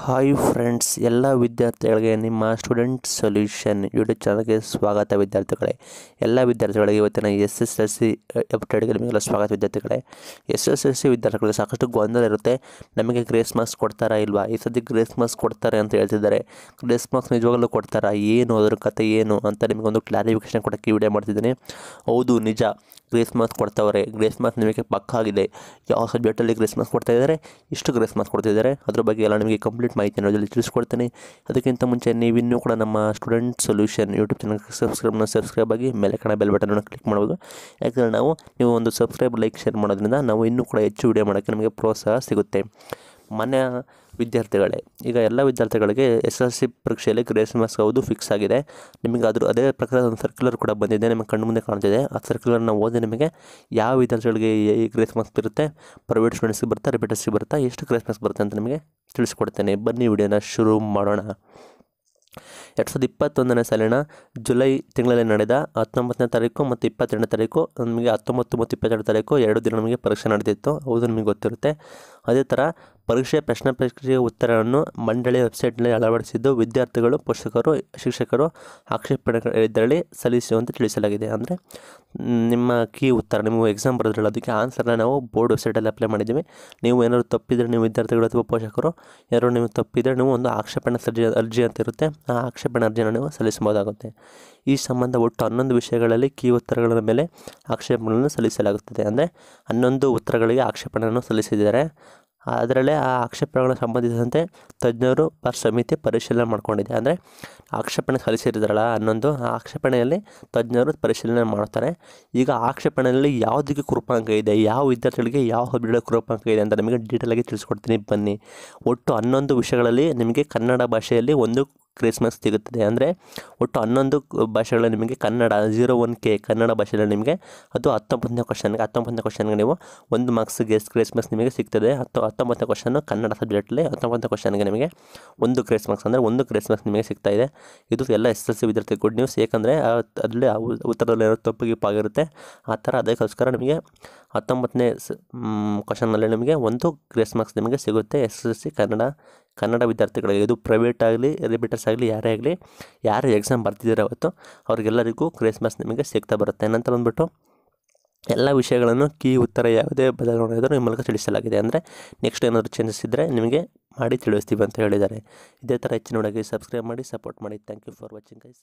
hi friends ಎಲ್ಲ ವಿದ್ಯಾರ್ಥಿಗಳಿಗೆ ನಿಮ್ಮ ಸ್ಟೂಡೆಂಟ್ ಸೊಲ್ಯೂಷನ್ ಯೂಟ್ಯೂಬ್ ಚಾನಲ್ಗೆ ಸ್ವಾಗತ ವಿದ್ಯಾರ್ಥಿಗಳೇ ಎಲ್ಲ ವಿದ್ಯಾರ್ಥಿಗಳಿಗೆ ಇವತ್ತಿನ ಎಸ್ ಎಸ್ ಎಲ್ ಸಿ ಅಪ್ಡೇಟ್ಗೆ ನಿಮಗೆಲ್ಲ ಸ್ವಾಗತ ವಿದ್ಯಾರ್ಥಿಗಳೇ ಎಸ್ ಎಸ್ ಎಲ್ ಸಿ ವಿದ್ಯಾರ್ಥಿಗಳಿಗೆ ಸಾಕಷ್ಟು ಗೊಂದಲ ಇರುತ್ತೆ ನಮಗೆ ಗ್ರೇಸ್ ಮಾರ್ಕ್ಸ್ ಕೊಡ್ತಾರಾ ಇಲ್ವಾ ಈ ಸದ್ಯ ಗ್ರೇಸ್ ಮಾರ್ಕ್ಸ್ ಕೊಡ್ತಾರೆ ಅಂತ ಹೇಳ್ತಿದ್ದಾರೆ ಗ್ರೇಸ್ ಮಾರ್ಕ್ಸ್ ನಿಜವಾಗಲೂ ಕೊಡ್ತಾರಾ ಏನು ಅದರ ಕತೆ ಏನು ಅಂತ ನಿಮಗೊಂದು ಕ್ಲಾರಿಫಿಕೇಷನ್ ಕೊಡೋಕ್ಕೆ ವಿಡಿಯೋ ಮಾಡ್ತಿದ್ದೀನಿ ಹೌದು ನಿಜ ಗ್ರೇಸ್ ಮಾರ್ಕ್ಸ್ ಕೊಡ್ತಾವ್ರೆ ಗ್ರೇಸ್ ಮಾರ್ಕ್ಸ್ ನಿಮಗೆ ಪಕ್ಕ ಆಗಿದೆ ಯಾವ ಸಬ್ಜೆಕ್ಟಲ್ಲಿ ಗ್ರೇಸ್ ಮಾರ್ಕ್ಸ್ ಕೊಡ್ತಾ ಇದ್ದಾರೆ ಇಷ್ಟು ಗ್ರೇಸ್ ಮಾರ್ಕ್ಸ್ ಕೊಡ್ತಿದ್ದಾರೆ ಅದ್ರ ಬಗ್ಗೆ ಎಲ್ಲ ನಿಮಗೆ ಕಂಪ್ಲೀಟ್ ಕಂಪ್ಲೀಟ್ ಮಾಹಿತಿ ಅದರಲ್ಲಿ ತಿಳಿಸ್ಕೊಡ್ತೇನೆ ಅದಕ್ಕಿಂತ ಮುಂಚೆ ನೀವಿನ್ನೂ ಕೂಡ ನಮ್ಮ ಸ್ಟೂಡೆಂಟ್ ಸೊಲ್ಯೂಷನ್ ಯೂಟ್ಯೂಬ್ ಚಾನಲ್ ಸಬ್ಸ್ಕ್ರೈಬ್ನ ಸಬ್ಸ್ಕ್ರೈಬ್ ಆಗಿ ಮೇಲೆ ಕಣ ಬೆಲ್ ಬಟನನ್ನು ಕ್ಲಿಕ್ ಮಾಡ್ಬೋದು ಯಾಕಂದರೆ ನಾವು ನೀವು ಒಂದು ಸಬ್ಸ್ಕ್ರೈಬ್ ಲೈಕ್ ಶೇರ್ ಮಾಡೋದ್ರಿಂದ ನಾವು ಇನ್ನೂ ಕೂಡ ಹೆಚ್ಚು ವಿಡಿಯೋ ಮಾಡೋಕ್ಕೆ ನಮಗೆ ಪ್ರೋತ್ಸಾಹ ಸಿಗುತ್ತೆ ಮನೆಯ ವಿದ್ಯಾರ್ಥಿಗಳೇ ಈಗ ಎಲ್ಲ ವಿದ್ಯಾರ್ಥಿಗಳಿಗೆ ಎಸ್ ಎಲ್ ಸಿ ಪರೀಕ್ಷೆಯಲ್ಲಿ ಗ್ರೇಸ್ ಮಾರ್ಕ್ಸ್ ಹೌದು ಫಿಕ್ಸ್ ಆಗಿದೆ ನಿಮಗೆ ಅದ್ರ ಅದೇ ಪ್ರಕಾರ ಒಂದು ಸರ್ಕ್ಯುಲರ್ ಕೂಡ ಬಂದಿದೆ ನಿಮಗೆ ಕಣ್ಣು ಮುಂದೆ ಕಾಣ್ತಿದೆ ಆ ಸರ್ಕ್ಯುಲರ್ನ ಓದಿ ನಿಮಗೆ ಯಾವ ವಿದ್ಯಾರ್ಥಿಗಳಿಗೆ ಈ ಗ್ರೇಸ್ ಮಾರ್ಕ್ಸ್ ಬರುತ್ತೆ ಪ್ರೈವೇಟ್ ಸ್ಟೂಡೆಂಟ್ಸ್ಗೆ ಬರ್ತಾ ರಿಪೀಟರ್ಸ್ಗೆ ಬರುತ್ತಾ ಎಷ್ಟು ಗ್ರೇಸ್ ಮಾರ್ಕ್ಸ್ ಬರುತ್ತೆ ಅಂತ ನಿಮಗೆ ತಿಳಿಸ್ಕೊಡ್ತೇನೆ ಬನ್ನಿ ವಿಡಿಯೋನ ಶುರು ಮಾಡೋಣ ಎರಡು ಸಾವಿರದ ಇಪ್ಪತ್ತೊಂದನೇ ಸಾಲಿನ ಜುಲೈ ತಿಂಗಳಲ್ಲಿ ನಡೆದ ಹತ್ತೊಂಬತ್ತನೇ ತಾರೀಕು ಮತ್ತು ಇಪ್ಪತ್ತೆರಡನೇ ತಾರೀಕು ನಮಗೆ ಹತ್ತೊಂಬತ್ತು ಮತ್ತು ಇಪ್ಪತ್ತೆರಡು ತಾರೀಕು ಎರಡು ದಿನ ನಮಗೆ ಪರೀಕ್ಷೆ ನಡೆದಿತ್ತು ಹೌದು ನಿಮಗೆ ಗೊತ್ತಿರುತ್ತೆ ಅದೇ ಥರ ಪರೀಕ್ಷೆ ಪ್ರಶ್ನೆ ಪತ್ರಿಕೆಯ ಉತ್ತರವನ್ನು ಮಂಡಳಿ ವೆಬ್ಸೈಟ್ನಲ್ಲಿ ಅಳವಡಿಸಿದ್ದು ವಿದ್ಯಾರ್ಥಿಗಳು ಪೋಷಕರು ಶಿಕ್ಷಕರು ಆಕ್ಷೇಪಣೆ ಇದರಲ್ಲಿ ಸಲ್ಲಿಸುವಂತೆ ತಿಳಿಸಲಾಗಿದೆ ಅಂದರೆ ನಿಮ್ಮ ಕೀ ಉತ್ತರ ನಿಮ್ಮ ಎಕ್ಸಾಮ್ ಬರೋದ್ರಲ್ಲ ಅದಕ್ಕೆ ಆನ್ಸರ್ನ ನಾವು ಬೋರ್ಡ್ ವೆಬ್ಸೈಟಲ್ಲಿ ಅಪ್ಲೈ ಮಾಡಿದ್ದೀವಿ ನೀವು ಏನಾದರೂ ತಪ್ಪಿದರೆ ನೀವು ವಿದ್ಯಾರ್ಥಿಗಳು ಅಥವಾ ಪೋಷಕರು ಯಾರು ನೀವು ತಪ್ಪಿದರೆ ನೀವು ಒಂದು ಆಕ್ಷೇಪಣೆ ಸರ್ಜಿ ಅರ್ಜಿ ಅಂತ ಇರುತ್ತೆ ಆ ಆಕ್ಷೇಪಣೆ ಅರ್ಜಿಯನ್ನು ನೀವು ಸಲ್ಲಿಸಬಹುದಾಗುತ್ತೆ ಈ ಸಂಬಂಧ ಒಟ್ಟು ಹನ್ನೊಂದು ವಿಷಯಗಳಲ್ಲಿ ಕೀ ಉತ್ತರಗಳ ಮೇಲೆ ಆಕ್ಷೇಪಣೆಯನ್ನು ಸಲ್ಲಿಸಲಾಗುತ್ತದೆ ಅಂದರೆ ಹನ್ನೊಂದು ಉತ್ತರಗಳಿಗೆ ಆಕ್ಷೇಪಣೆಯನ್ನು ಸಲ್ಲಿಸಿದ್ದಾರೆ ಅದರಲ್ಲೇ ಆ ಆಕ್ಷೇಪಣೆಗಳ ಸಂಬಂಧಿಸಿದಂತೆ ತಜ್ಞರು ಪರ್ ಸಮಿತಿ ಪರಿಶೀಲನೆ ಮಾಡ್ಕೊಂಡಿದೆ ಅಂದರೆ ಆಕ್ಷೇಪಣೆ ಸಲ್ಲಿಸಿರಿದ್ರಲ್ಲ ಅನ್ನೊಂದು ಆ ಆಕ್ಷೇಪಣೆಯಲ್ಲಿ ತಜ್ಞರು ಪರಿಶೀಲನೆ ಮಾಡ್ತಾರೆ ಈಗ ಆಕ್ಷೇಪಣೆಯಲ್ಲಿ ಯಾವುದಕ್ಕೆ ಕೃಪಾಂಕ ಇದೆ ಯಾವ ವಿದ್ಯಾರ್ಥಿಗಳಿಗೆ ಯಾವ ಹಬ್ಬಿಗಳ ಕೃಪಾಂಕ ಇದೆ ಅಂತ ನಿಮಗೆ ಡೀಟೇಲಾಗಿ ತಿಳಿಸ್ಕೊಡ್ತೀನಿ ಬನ್ನಿ ಒಟ್ಟು ಹನ್ನೊಂದು ವಿಷಯಗಳಲ್ಲಿ ನಿಮಗೆ ಕನ್ನಡ ಭಾಷೆಯಲ್ಲಿ ಒಂದು ಕ್ರಿಸ್ಮಸ್ ಸಿಗುತ್ತದೆ ಅಂದರೆ ಒಟ್ಟು ಹನ್ನೊಂದು ಭಾಷೆಗಳಲ್ಲಿ ನಿಮಗೆ Kannada zero one K Kannada ಭಾಷೆಯಲ್ಲಿ ನಿಮಗೆ ಅದು ಹತ್ತೊಂಬತ್ತನೇ ಕ್ವಶನ್ಗೆ ಹತ್ತೊಂಬತ್ತನೇ ಕ್ವಶನ್ಗೆ ನೀವು ಒಂದು ಮಾರ್ಕ್ಸ್ ಗೆಸ್ ಕ್ರಿಸ್ಮಸ್ ನಿಮಗೆ ಸಿಗ್ತದೆ ಹತ್ತು ಹತ್ತೊಂಬತ್ತನೇ ಕ್ವಶನ್ನು ಕನ್ನಡ ಸಬ್ಜೆಕ್ಟಲ್ಲಿ ಹತ್ತೊಂಬತ್ತನೇ ಕ್ವಶನ್ಗೆ ನಿಮಗೆ ಒಂದು ಕ್ರಿಸ್ ಮಾರ್ಕ್ಸ್ ಅಂದರೆ ಒಂದು ಕ್ರಿಸ್ಮಸ್ ಮಾರ್ಕ್ಸ್ ನಿಮಗೆ ಸಿಗ್ತಾ ಇದೆ ಇದು ಎಲ್ಲ ಎಸ್ ಎಲ್ ಸಿ ವಿದ್ಯಾರ್ಥಿ ಗುಡ್ ನ್ಯೂಸ್ ಏಕೆಂದರೆ ಅದರಲ್ಲಿ ಉತ್ತರದಲ್ಲಿ ತಪ್ಪು ಗಿಪ್ಪಾಗಿರುತ್ತೆ ಆ ಥರ ಅದಕ್ಕೋಸ್ಕರ ನಿಮಗೆ ಹತ್ತೊಂಬತ್ತನೇ ಕ್ವಶನಲ್ಲಿ ನಿಮಗೆ ಒಂದು ಗ್ರೇಸ್ ಮಾರ್ಕ್ಸ್ ನಿಮಗೆ ಸಿಗುತ್ತೆ S S C Kannada Kannada ವಿದ್ಯಾರ್ಥಿಗಳಿಗೆ ಇದು ಪ್ರೈವೇಟ್ ಆಗಲಿ ರಿಪೀಟರ್ಸ್ ಆಗಲಿ ಯಾರೇ ಆಗಲಿ ಯಾರು ಎಕ್ಸಾಮ್ ಬರ್ತಿದ್ದೀರ ಅವತ್ತು ಅವ್ರಿಗೆಲ್ಲರಿಗೂ ಗ್ರೇಸ್ ಮಾರ್ಕ್ಸ್ ನಿಮಗೆ ಸಿಗ್ತಾ ಬರುತ್ತೆ ನಂತರ ಬಂದುಬಿಟ್ಟು ಎಲ್ಲ ವಿಷಯಗಳನ್ನು ಕೀ ಉತ್ತರ ಯಾವುದೇ ಬದಲಾವಣೆ ಇದ್ದರೂ ನಿಮ್ಮ ಮೂಲಕ ತಿಳಿಸಲಾಗಿದೆ ಅಂದರೆ ನೆಕ್ಸ್ಟ್ ಏನಾದರೂ ಚೇಂಜಸ್ ಇದ್ದರೆ ನಿಮಗೆ ಮಾಡಿ ತಿಳಿಸ್ತೀವಿ ಅಂತ ಹೇಳಿದ್ದಾರೆ ಇದೇ ಥರ ಹೆಚ್ಚಿನ ಒಳಗೆ ಸಬ್ಸ್ಕ್ರೈಬ್ ಮಾಡಿ ಸಪೋರ್ಟ್ ಮಾಡಿ thank you for watching guys